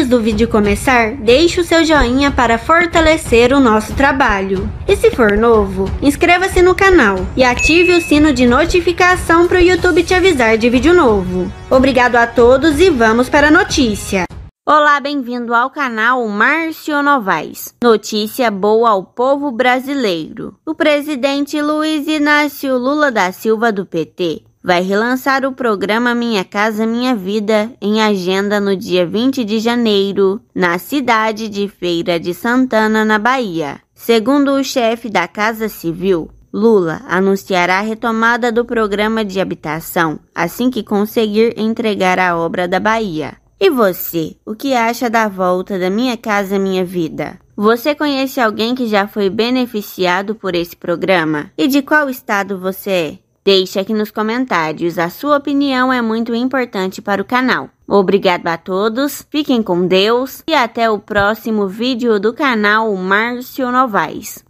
Antes do vídeo começar, deixe o seu joinha para fortalecer o nosso trabalho. E se for novo, inscreva-se no canal e ative o sino de notificação para o YouTube te avisar de vídeo novo. Obrigado a todos e vamos para a notícia. Olá, bem-vindo ao canal Márcio Novaes. Notícia boa ao povo brasileiro. O presidente Luiz Inácio Lula da Silva do PT vai relançar o programa Minha Casa Minha Vida em agenda no dia 20 de janeiro, na cidade de Feira de Santana, na Bahia. Segundo o chefe da Casa Civil, Lula anunciará a retomada do programa de habitação assim que conseguir entregar a obra da Bahia. E você, o que acha da volta da Minha Casa Minha Vida? Você conhece alguém que já foi beneficiado por esse programa? E de qual estado você é? Deixe aqui nos comentários, a sua opinião é muito importante para o canal. Obrigado a todos, fiquem com Deus e até o próximo vídeo do canal Márcio Novaes.